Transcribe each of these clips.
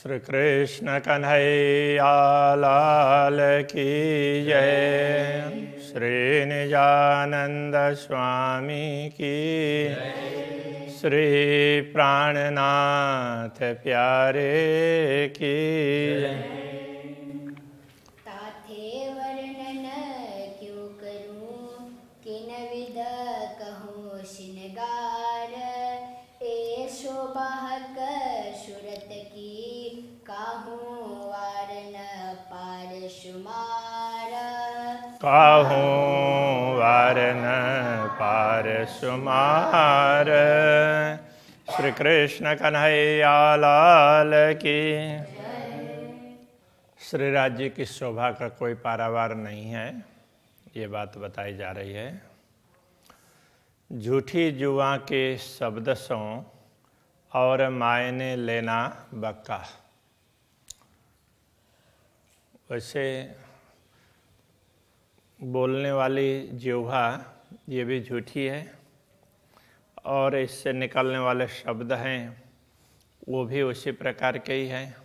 श्री कृष्ण कन्हैया लाल की जय श्री निजानंद स्वामी की श्री प्राणनाथ प्यारे की बाहर काहू न पार सुमार श्री कृष्ण कन्हैया लाल की श्री राज्य की शोभा का कोई पारावार नहीं है ये बात बताई जा रही है झूठी जुआ के शब्द सो और मायने लेना बक्का वैसे बोलने वाली जिह्वा ये भी झूठी है और इससे निकलने वाले शब्द हैं वो भी उसी प्रकार के ही हैं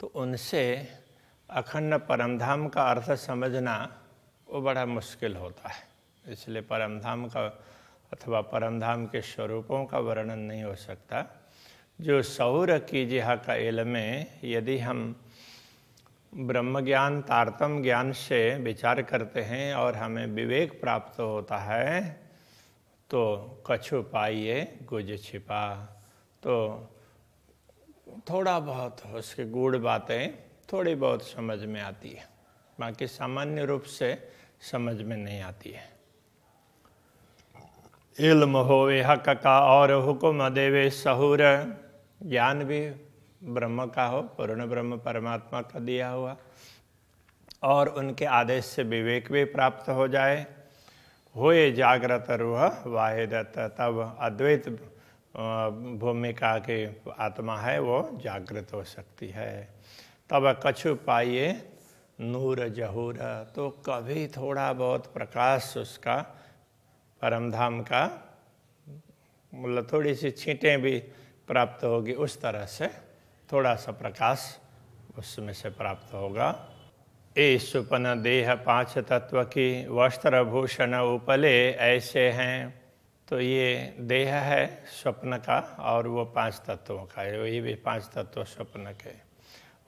तो उनसे अखंड परमधाम का अर्थ समझना वो बड़ा मुश्किल होता है इसलिए परमधाम का अथवा परमधाम के स्वरूपों का वर्णन नहीं हो सकता जो सौर की जिहा का इलमें में यदि हम ब्रह्म ज्ञान तारतम ज्ञान से विचार करते हैं और हमें विवेक प्राप्त होता है तो कछु पाइए गुज छिपा तो थोड़ा बहुत उसके गूढ़ बातें थोड़ी बहुत समझ में आती है बाकी सामान्य रूप से समझ में नहीं आती है इल्म होवे हक का और हुक्म देवे सहूर ज्ञान भी ब्रह्म का हो पूर्ण ब्रह्म परमात्मा का दिया हुआ और उनके आदेश से विवेक भी प्राप्त हो जाए हुए जागृत रूह वाहिदत तब अद्वैत भूमिका की आत्मा है वो जागृत हो सकती है तब कछु पाइए नूर जहूर तो कभी थोड़ा बहुत प्रकाश उसका परमधाम का मतलब थोड़ी सी छींटें भी प्राप्त होगी उस तरह से थोड़ा सा प्रकाश उसमें से प्राप्त होगा ए सुपन देह पांच तत्व की वस्त्र भूषण उपले ऐसे हैं तो ये देह है स्वप्न का और वो पांच तत्वों का है वही भी पांच तत्व स्वप्न के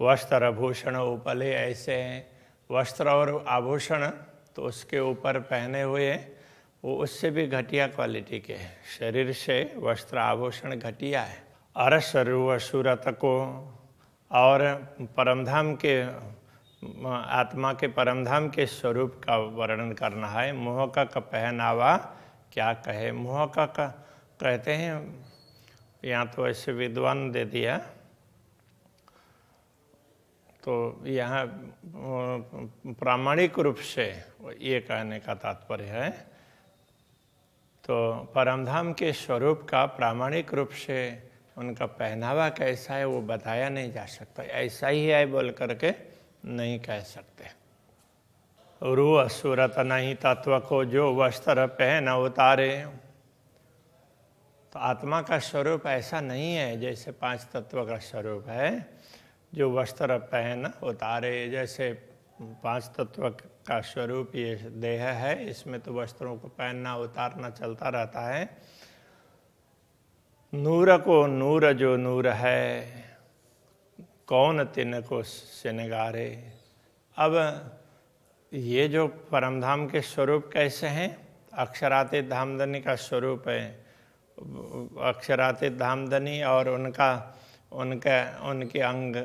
वस्त्र आभूषण उपले ऐसे हैं वस्त्र और आभूषण तो उसके ऊपर पहने हुए वो उससे भी घटिया क्वालिटी के हैं शरीर से वस्त्र आभूषण घटिया है अरसरूव को और परमधाम के आत्मा के परमधाम के स्वरूप का वर्णन करना है मोह का पहनावा क्या कहे मोह का, का कहते हैं यहाँ तो ऐसे विद्वान दे दिया तो यहाँ प्रामाणिक रूप से ये कहने का तात्पर्य है तो परमधाम के स्वरूप का प्रामाणिक रूप से उनका पहनावा कैसा है वो बताया नहीं जा सकता ऐसा ही है बोल करके नहीं कह सकते रु असुरत नहीं तत्व को जो वस्त्र पहन उतारे तो आत्मा का स्वरूप ऐसा नहीं है जैसे पांच तत्व का स्वरूप है जो वस्त्र पहन उतारे जैसे पांच तत्व का स्वरूप ये देह है इसमें तो वस्त्रों को पहनना उतारना चलता रहता है नूर को नूर जो नूर है कौन तिन को सिनगारे अब ये जो परमधाम के स्वरूप कैसे हैं अक्षराते धामधनी का स्वरूप है अक्षराते धामधनी और उनका उनका उनके अंग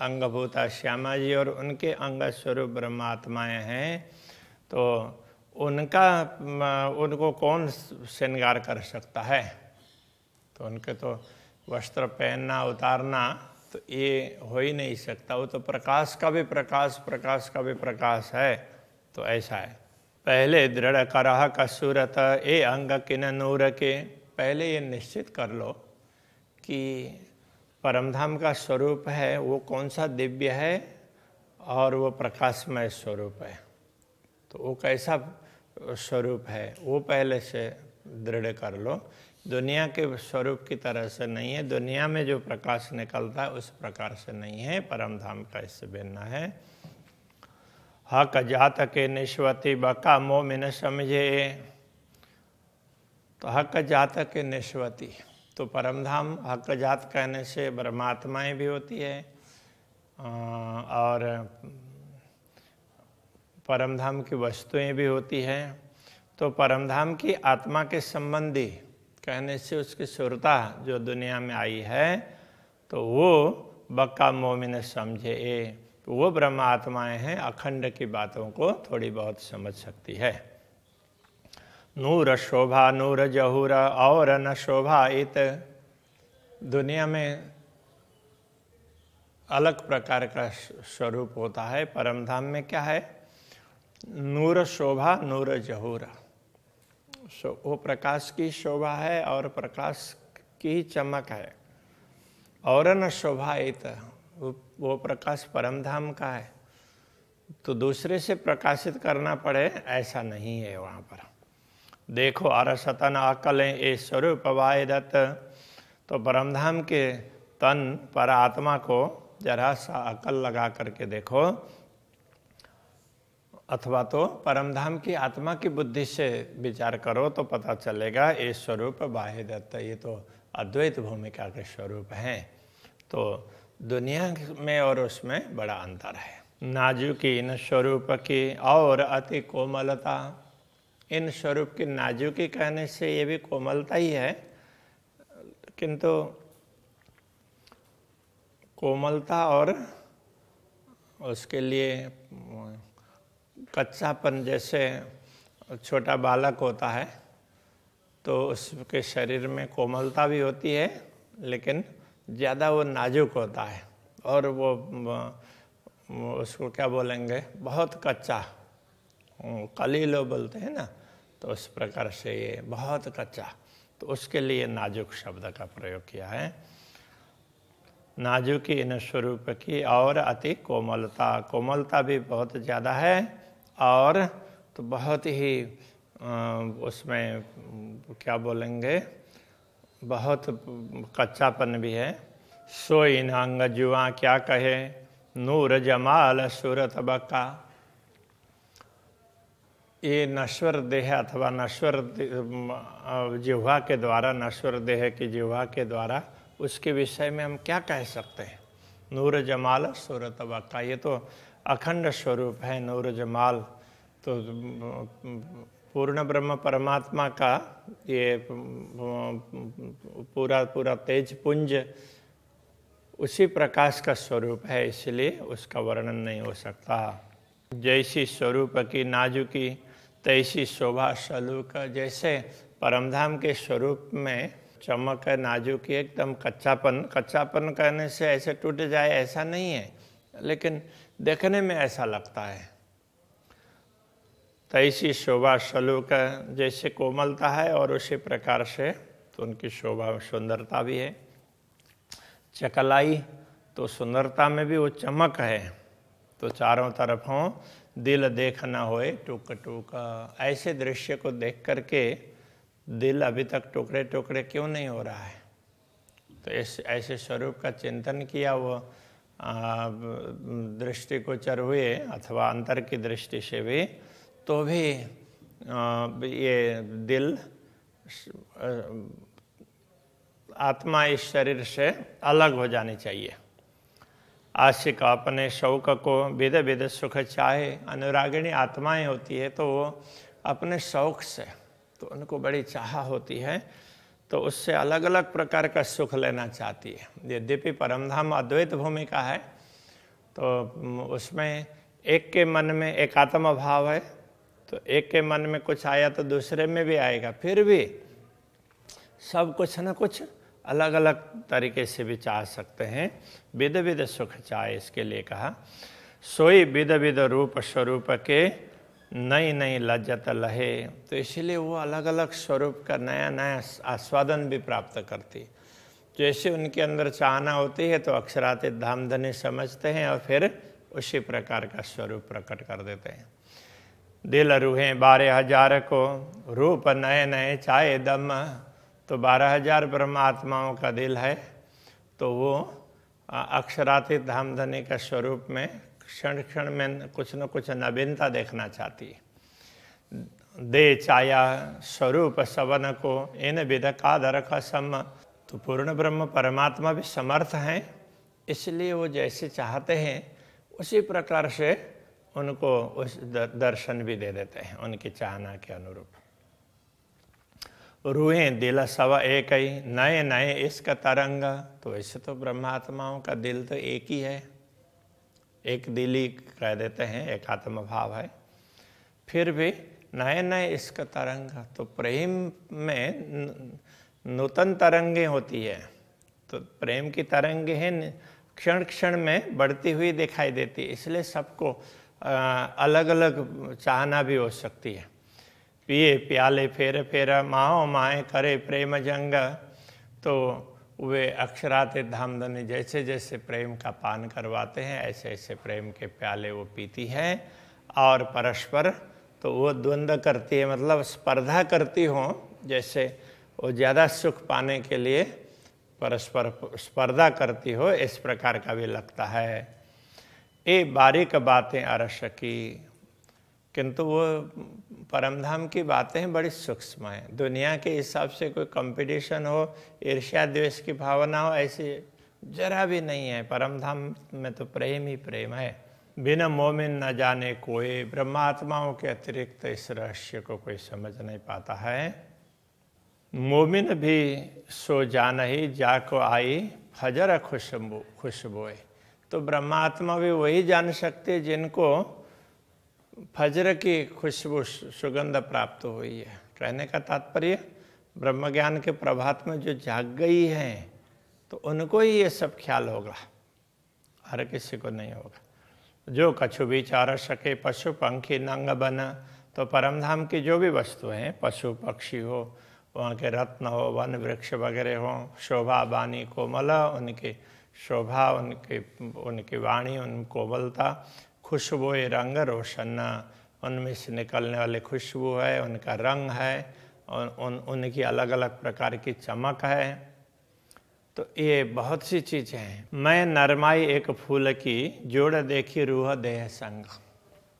अंगभूता श्यामा जी और उनके अंग स्वरूप ब्रह्मात्माएँ हैं तो उनका उनको कौन श्रृंगार कर सकता है तो उनके तो वस्त्र पहनना उतारना तो ये हो ही नहीं सकता वो तो प्रकाश का भी प्रकाश प्रकाश का भी प्रकाश है तो ऐसा है पहले दृढ़ करह सूरत ए अंग किन नूर के पहले ये निश्चित कर लो कि परमधाम का स्वरूप है वो कौन सा दिव्य है और वो प्रकाशमय स्वरूप है तो वो कैसा स्वरूप है वो पहले से दृढ़ कर लो दुनिया के स्वरूप की तरह से नहीं है दुनिया में जो प्रकाश निकलता है उस प्रकार से नहीं है परम धाम का इससे भिन्न है हक जात के निश्वती बका मोमिन समझे तो हक जात के निश्वती तो परम धाम हक जात कहने से ब्रह्मात्माएँ भी होती है और परम धाम की वस्तुएं भी होती हैं तो परम धाम की आत्मा के संबंधी कहने से उसकी सुरता जो दुनिया में आई है तो वो बक्का मोमिन समझे ए वो ब्रह्म आत्माएँ हैं अखंड की बातों को थोड़ी बहुत समझ सकती है नूर शोभा नूर जहूर और न शोभा इत दुनिया में अलग प्रकार का स्वरूप होता है परमधाम में क्या है नूर शोभा नूर जहूरा सो वो प्रकाश की शोभा है और प्रकाश की चमक है और न शोभा वो प्रकाश धाम का है तो दूसरे से प्रकाशित करना पड़े ऐसा नहीं है वहाँ पर देखो अरसतन अकलें ए स्वरूप वाय दत्त तो परमधाम के तन पर आत्मा को जरा सा अकल लगा करके देखो अथवा तो परमधाम की आत्मा की बुद्धि से विचार करो तो पता चलेगा ये स्वरूप बाह्य दत्त ये तो अद्वैत भूमिका के स्वरूप हैं तो दुनिया में और उसमें बड़ा अंतर है इन स्वरूप की और अति कोमलता इन स्वरूप की नाजुकी कहने से ये भी कोमलता ही है किंतु कोमलता और उसके लिए कच्चापन जैसे छोटा बालक होता है तो उसके शरीर में कोमलता भी होती है लेकिन ज़्यादा वो नाजुक होता है और वो उसको क्या बोलेंगे बहुत कच्चा कलीलो बोलते हैं ना तो उस प्रकार से ये बहुत कच्चा तो उसके लिए नाजुक शब्द का प्रयोग किया है नाजुकी इन स्वरूप की और अति कोमलता कोमलता भी बहुत ज़्यादा है और तो बहुत ही उसमें क्या बोलेंगे बहुत कच्चापन भी है सो नांग जुआ क्या कहे नूर जमाल सूरत बका ये नश्वर देह अथवा नश्वर जिह्वा के द्वारा नश्वर देह की जिह्वा के द्वारा उसके विषय में हम क्या कह सकते हैं नूर जमाल सूरत बका ये तो अखंड स्वरूप है नूर जमाल तो पूर्ण ब्रह्म परमात्मा का ये पूरा पूरा तेज पुंज उसी प्रकाश का स्वरूप है इसलिए उसका वर्णन नहीं हो सकता जैसी स्वरूप की नाजुकी तैसी शोभा सलूक जैसे परमधाम के स्वरूप में चमक है नाजुकी एकदम कच्चापन कच्चापन कहने से ऐसे टूट जाए ऐसा नहीं है लेकिन देखने में ऐसा लगता है तैसी शोभा सलूक जैसे कोमलता है और उसी प्रकार से तो उनकी शोभा में सुंदरता भी है चकलाई तो सुंदरता में भी वो चमक है तो चारों तरफ हों दिल देखना होए टुक टुक ऐसे दृश्य को देख करके दिल अभी तक टुकड़े टुकड़े क्यों नहीं हो रहा है तो ऐसे ऐसे स्वरूप का चिंतन किया वो दृष्टि को चर हुए अथवा अंतर की दृष्टि से भी तो भी ये दिल आत्मा इस शरीर से अलग हो जानी चाहिए आशिक अपने शौक को विध विध सुख चाहे अनुरागिणी आत्माएं होती है तो वो अपने शौक से तो उनको बड़ी चाह होती है तो उससे अलग अलग प्रकार का सुख लेना चाहती है यद्यपि परमधाम अद्वैत भूमिका है तो उसमें एक के मन में एकात्म भाव है तो एक के मन में कुछ आया तो दूसरे में भी आएगा फिर भी सब कुछ न कुछ अलग अलग तरीके से भी चाह सकते हैं विध विध सुख चाहे इसके लिए कहा सोई विध विध रूप स्वरूप के नई नई लज्जत लहे तो इसलिए वो अलग अलग स्वरूप का नया नया आस्वादन भी प्राप्त करती जैसे उनके अंदर चाहना होती है तो अक्षरातीत धामधनी समझते हैं और फिर उसी प्रकार का स्वरूप प्रकट कर देते हैं दिल रूहें बारह हजार को रूप नए नए चाहे दम तो बारह हजार परमात्माओं का दिल है तो वो अक्षरातीत धामधनी का स्वरूप में क्षण क्षण में कुछ न कुछ नवीनता देखना चाहती है दे चाया स्वरूप सवन को इन विदकादर का सम तो पूर्ण ब्रह्म परमात्मा भी समर्थ हैं इसलिए वो जैसे चाहते हैं उसी प्रकार से उनको उस दर्शन भी दे देते हैं उनकी चाहना के अनुरूप रुए दिल सव एक ही नए नए इसका तरंग तो ऐसे तो ब्रह्मात्माओं का दिल तो एक ही है एक दिली कह देते हैं एक आत्म भाव है फिर भी नए नए इश्क तरंग तो प्रेम में नूतन तरंगे होती है तो प्रेम की तरंगे हैं क्षण क्षण में बढ़ती हुई दिखाई देती है इसलिए सबको अलग अलग चाहना भी हो सकती है पिए प्याले फेरे फेरा माओ माए करे प्रेम जंग तो वे अक्षराते धामधनि जैसे जैसे प्रेम का पान करवाते हैं ऐसे ऐसे प्रेम के प्याले वो पीती हैं और परस्पर तो वो द्वंद्व करती है मतलब स्पर्धा करती हों जैसे वो ज़्यादा सुख पाने के लिए परस्पर स्पर्धा करती हो इस प्रकार का भी लगता है ये बारीक बातें अरश की किंतु वो परमधाम की बातें बड़ी सूक्ष्म हैं दुनिया के हिसाब से कोई कंपटीशन हो ईर्ष्या द्वेष की भावना हो ऐसी जरा भी नहीं है परमधाम में तो प्रेम ही प्रेम है बिना मोमिन न जाने कोई ब्रह्मात्माओं के अतिरिक्त इस रहस्य को कोई समझ नहीं पाता है मोमिन भी सो जान ही जा को आई फजर खुशबू खुशबोए तो ब्रह्मात्मा भी वही जान सकते जिनको फज्र की खुशबू सुगंध प्राप्त हुई है कहने का तात्पर्य ब्रह्म ज्ञान के प्रभात में जो जाग गई हैं तो उनको ही ये सब ख्याल होगा हर किसी को नहीं होगा जो कछु भी चार सके पशु पंखी नंग बना तो परमधाम की जो भी वस्तु हैं पशु पक्षी हो वहाँ के रत्न हो वन वृक्ष वगैरह हो शोभा बानी कोमल उनकी शोभा उनके उनकी वाणी उन कोमलता खुशबू रंग रोशना उनमें से निकलने वाले खुशबू है उनका रंग है और उन उनकी अलग अलग प्रकार की चमक है तो ये बहुत सी चीज़ें हैं मैं नरमाई एक फूल की जोड़ देखी रूह देह संग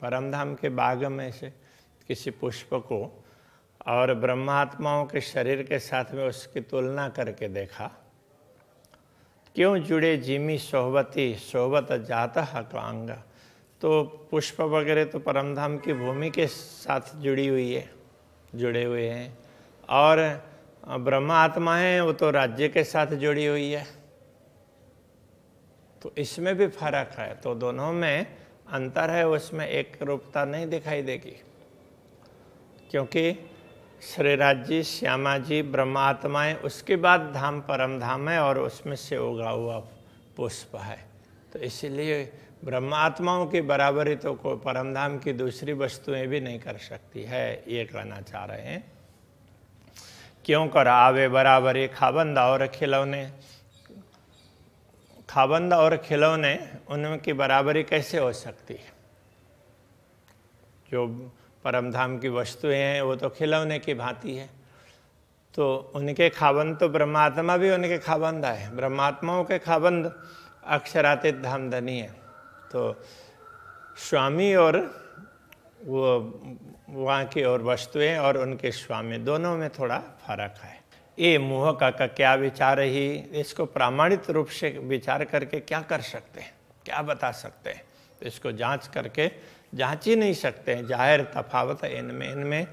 परमधाम के बाग में से किसी पुष्प को और ब्रह्मात्माओं के शरीर के साथ में उसकी तुलना करके देखा क्यों जुड़े जिमी सोहबती सोहबत जात हकांगा तो पुष्प वगैरह तो परमधाम की भूमि के साथ जुड़ी हुई है जुड़े हुए हैं और ब्रह्मा आत्मा है वो तो राज्य के साथ जुड़ी हुई है तो इसमें भी फर्क है तो दोनों में अंतर है उसमें एक रूपता नहीं दिखाई देगी क्योंकि श्री राज्य श्यामा जी ब्रह्मात्मा है उसके बाद धाम परम धाम है और उसमें से उगा हुआ पुष्प है तो इसलिए ब्रह्मात्माओं के बराबरी तो को परमधाम की दूसरी वस्तुएं भी नहीं कर सकती है ये कहना चाह रहे हैं क्यों कर आवे बराबरी खाबंदा और खिलौने खाबंद और खिलौने उनकी बराबरी कैसे हो सकती है जो परमधाम की वस्तुएं हैं वो तो खिलौने की भांति है तो उनके खाबंद तो ब्रह्मात्मा भी उनके खाबंदा है ब्रह्मात्माओं के खाबंद अक्षरातीत धाम धनी है तो स्वामी और वो वहाँ की और वस्तुएं और उनके स्वामी दोनों में थोड़ा फर्क है ये मोह का, का क्या विचार ही इसको प्रामाणिक रूप से विचार करके क्या कर सकते हैं क्या बता सकते हैं तो इसको जांच करके जांच ही नहीं सकते हैं जाहिर तफावत इनमें इनमें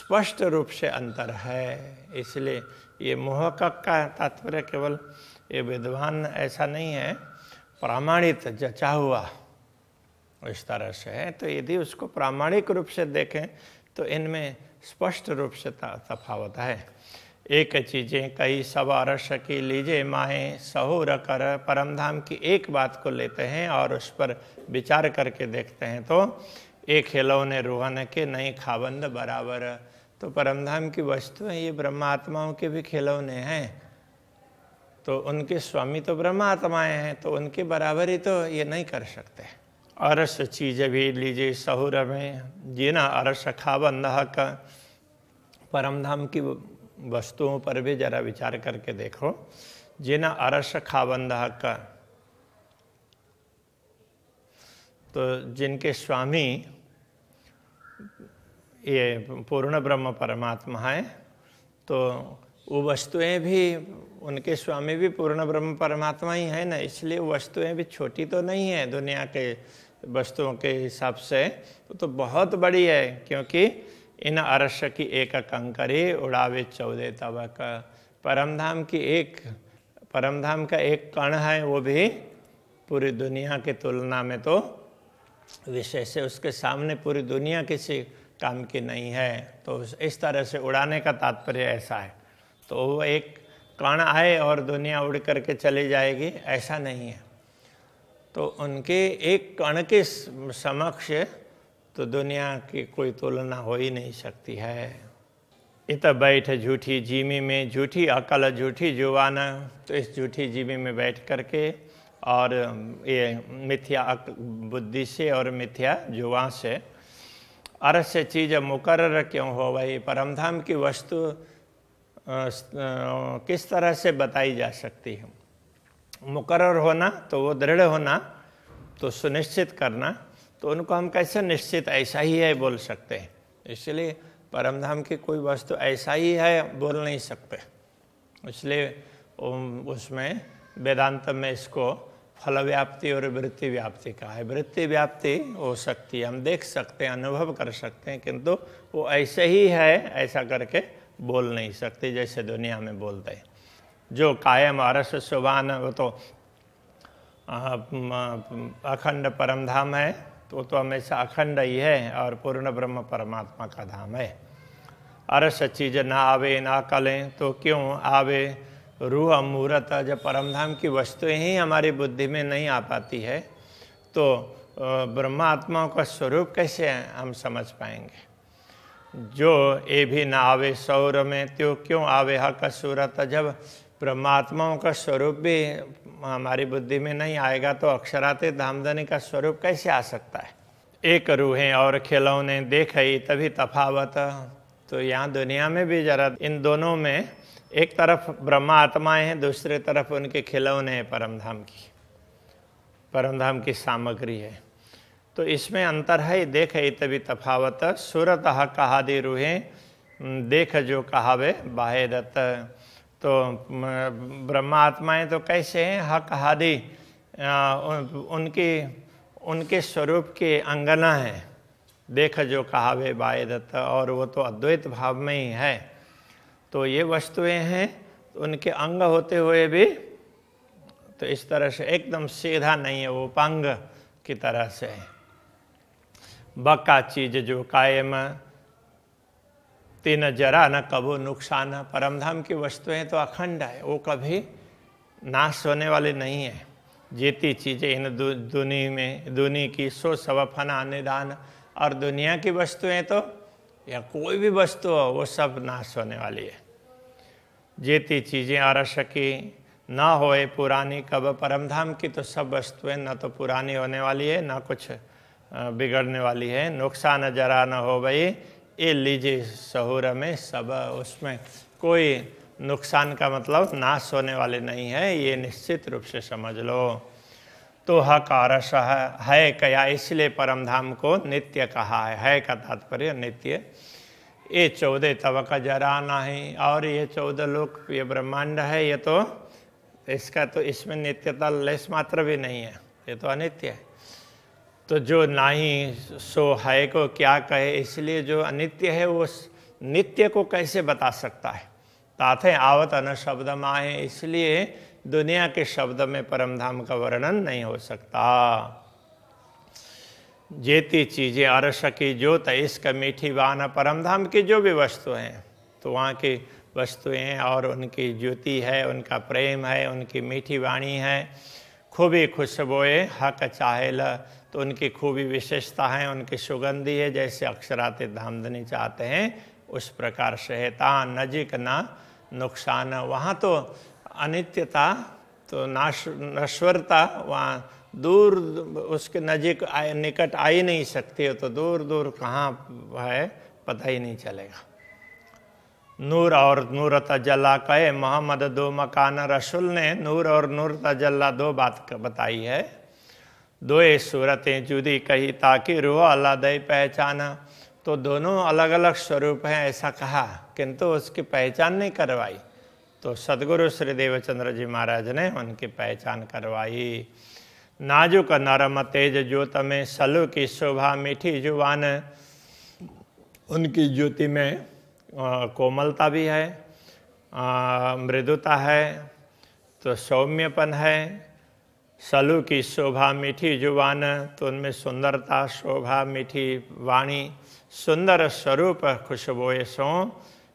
स्पष्ट रूप से अंतर है इसलिए ये मोहक का तात्पर्य केवल ये विद्वान ऐसा नहीं है प्रामाणित जचा हुआ इस तरह से है तो यदि उसको प्रामाणिक रूप से देखें तो इनमें स्पष्ट रूप से तफावत है एक चीज़ें कई सवार की लीजे माहें सहूर कर परम धाम की एक बात को लेते हैं और उस पर विचार करके देखते हैं तो एक खिलौने रोहन के नई खाबंद बराबर तो परमधाम की वस्तुएं ये ब्रह्मात्माओं के भी खिलौने हैं तो उनके स्वामी तो ब्रह्मात्माएँ हैं तो उनके बराबरी तो ये नहीं कर सकते अरस चीज़ भी लीजिए सहुर में ये ना अरस खाबंदह का परमधाम की वस्तुओं पर भी जरा विचार करके देखो जिना अरस खाबंदह का तो जिनके स्वामी ये पूर्ण ब्रह्म परमात्मा हैं तो वो वस्तुएं भी उनके स्वामी भी पूर्ण ब्रह्म परमात्मा ही है ना इसलिए वस्तुएं भी छोटी तो नहीं है दुनिया के वस्तुओं के हिसाब से तो बहुत बड़ी है क्योंकि इन अरस्य की एक कंकरी उड़ावे चौदह तबक परमधाम की एक परमधाम का एक कण है वो भी पूरी दुनिया की तुलना में तो विशेष है उसके सामने पूरी दुनिया किसी काम की नहीं है तो इस तरह से उड़ाने का तात्पर्य ऐसा है तो वो एक प्राण आए और दुनिया उड़ करके चले जाएगी ऐसा नहीं है तो उनके एक कण के समक्ष तो दुनिया की कोई तुलना हो ही नहीं सकती है इत बैठ झूठी जीवी में झूठी अकल झूठी जुवाना तो इस झूठी जीमी में बैठ करके और ये मिथ्या बुद्धि से और मिथ्या जुआ से अरस्य चीज़ मुकर्र क्यों हो वही परमधाम की वस्तु किस तरह से बताई जा सकती है मुकर होना तो वो दृढ़ होना तो सुनिश्चित करना तो उनको हम कैसे निश्चित ऐसा ही है बोल सकते हैं इसलिए परमधाम की कोई वस्तु तो ऐसा ही है बोल नहीं सकते इसलिए उसमें वेदांत में इसको फल व्याप्ति और वृत्ति व्याप्ति का है वृत्ति व्याप्ति हो सकती है हम देख सकते हैं अनुभव कर सकते हैं किंतु वो ऐसे ही है ऐसा करके बोल नहीं सकती जैसे दुनिया में बोलते हैं जो कायम अरस सुबान वो तो अखंड परम धाम है तो तो हमेशा अखंड ही है और पूर्ण ब्रह्म परमात्मा का धाम है अरस चीज ना आवे ना कलें तो क्यों आवे रूह अमूर्त जब परम धाम की वस्तुएं ही हमारी बुद्धि में नहीं आ पाती है तो ब्रह्मात्मा का स्वरूप कैसे हम समझ पाएंगे जो ये भी ना आवे सौर में त्यो क्यों आवे हक सूरत जब परमात्माओं का स्वरूप भी हमारी बुद्धि में नहीं आएगा तो अक्षराते धामधनी का स्वरूप कैसे आ सकता है एक रूहे और खिलौने देख ही तभी तफावत तो यहाँ दुनिया में भी जरा इन दोनों में एक तरफ आत्माएं हैं दूसरी तरफ उनके खिलौने हैं परमधाम की परमधाम की सामग्री है तो इसमें अंतर है देख भी तफावत सूरत दे रूहें देख जो कहावे बाहेदत तो ब्रह्मात्माएं तो कैसे हैं हक हादि उनकी उनके स्वरूप के अंगना हैं देख जो कहावे बाहेदत और वो तो अद्वैत भाव में ही है तो ये वस्तुएं हैं उनके अंग होते हुए भी तो इस तरह से एकदम सीधा नहीं है वो पंग की तरह से है बका चीज जो कायम तीन जरा न कबो नुकसान है परमधाम की वस्तुएं तो अखंड है वो कभी नाश होने वाले नहीं है जीती चीज़ें इन दुनी में दुनी की सो सवफना निदान और दुनिया की वस्तुएं तो या कोई भी वस्तु हो वो सब नाश होने वाली है जीती चीज़ें आरश की ना होए पुरानी कब परमधाम की तो सब वस्तुएं ना तो पुरानी होने वाली है ना कुछ है। बिगड़ने वाली है नुकसान जरा न हो भाई ये लीजिए सहूर में सब उसमें कोई नुकसान का मतलब नाश होने वाले नहीं है ये निश्चित रूप से समझ लो तो हकार है कया इसलिए परम धाम को नित्य कहा है है का तात्पर्य नित्य ये चौदह तबक जरा नहीं और ये चौदह लोक ये ब्रह्मांड है ये तो इसका तो इसमें नित्यता लेस मात्र भी नहीं है ये तो अनित्य है तो जो नाही सो है को क्या कहे इसलिए जो अनित्य है वो नित्य को कैसे बता सकता है ताथे आवत अन शब्द माए इसलिए दुनिया के शब्द में परम धाम का वर्णन नहीं हो सकता जेती चीज़ें अरस की जो इश्क मीठी वाहन धाम की जो भी वस्तु हैं तो वहाँ की वस्तुएं और उनकी ज्योति है उनका प्रेम है उनकी मीठी वाणी है खूबी खुशबोए हक चाहेला तो उनकी खूबी विशेषता है उनकी सुगंधी है जैसे अक्षराते धामधनी चाहते हैं उस प्रकार से नजिक ना नुकसान वहाँ तो अनित्यता तो नाश नश्वरता वहाँ दूर उसके नज़ीक आए निकट आ ही नहीं सकती है तो दूर दूर कहाँ है पता ही नहीं चलेगा नूर और नूरता जल्ला कहे मोहम्मद दो मकान रसुल ने नूर और नूरता जल्ला दो बात बताई है दोए सूरतें जुदी कही ताकि रो दई पहचाना तो दोनों अलग अलग स्वरूप हैं ऐसा कहा किंतु उसकी पहचान नहीं करवाई तो सदगुरु श्री देवचंद्र जी महाराज ने उनकी पहचान करवाई नाजुक नरम तेज ज्योत में सलू की शोभा मीठी जुबान उनकी ज्योति में कोमलता भी है मृदुता है तो सौम्यपन है सलू की शोभा मीठी जुबान तो उनमें सुंदरता शोभा मीठी वाणी सुंदर स्वरूप खुशबोए सो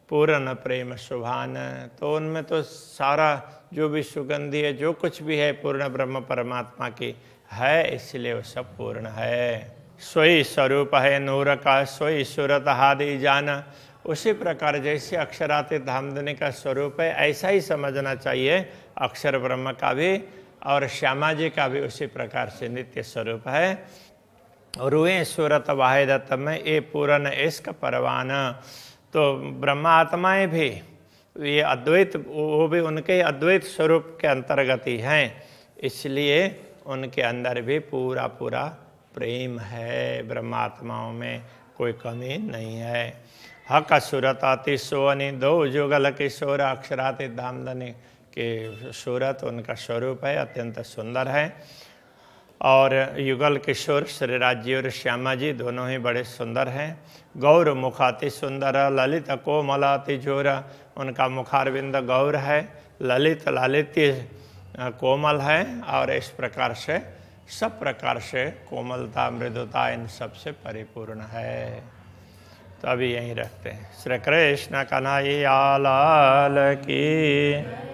पूर्ण प्रेम शुभान तो उनमें तो सारा जो भी सुगंधी है जो कुछ भी है पूर्ण ब्रह्म परमात्मा की है इसलिए वो सब पूर्ण है सोई स्वरूप है नूर का सोई सूरत हादि जान उसी प्रकार जैसे अक्षरातीत धामदनी का स्वरूप है ऐसा ही समझना चाहिए अक्षर ब्रह्म का भी और श्यामा जी का भी उसी प्रकार से नित्य स्वरूप है रुए सूरत वाहिद में ए पूरन इश्क परवान तो ब्रह्मात्माएं भी ये अद्वैत वो भी उनके अद्वैत स्वरूप के अंतर्गत ही हैं इसलिए उनके अंदर भी पूरा पूरा प्रेम है ब्रह्मात्माओं में कोई कमी नहीं है हक अति सोनी दो जुगल किशोर अक्षराति दामदनी कि सूरत उनका स्वरूप है अत्यंत सुंदर है और युगल किशोर श्री राज्य और श्यामा जी दोनों ही बड़े सुंदर हैं गौर मुखाति सुंदर ललित कोमलाति जोर उनका मुखारविंद गौर है ललित ललित कोमल है और इस प्रकार से सब प्रकार से कोमलता मृदुता इन सब से परिपूर्ण है तो अभी यहीं रखते हैं श्री कृष्ण कन्हैया लाल की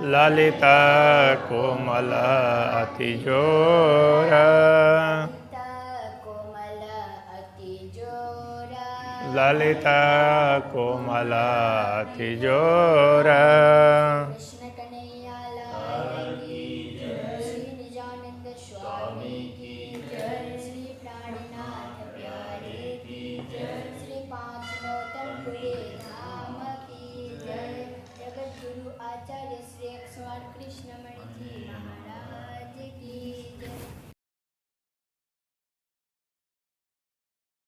Lalita Komala Ati Jora Lalita Komala Ati Jora Lalita Komala Ati Jora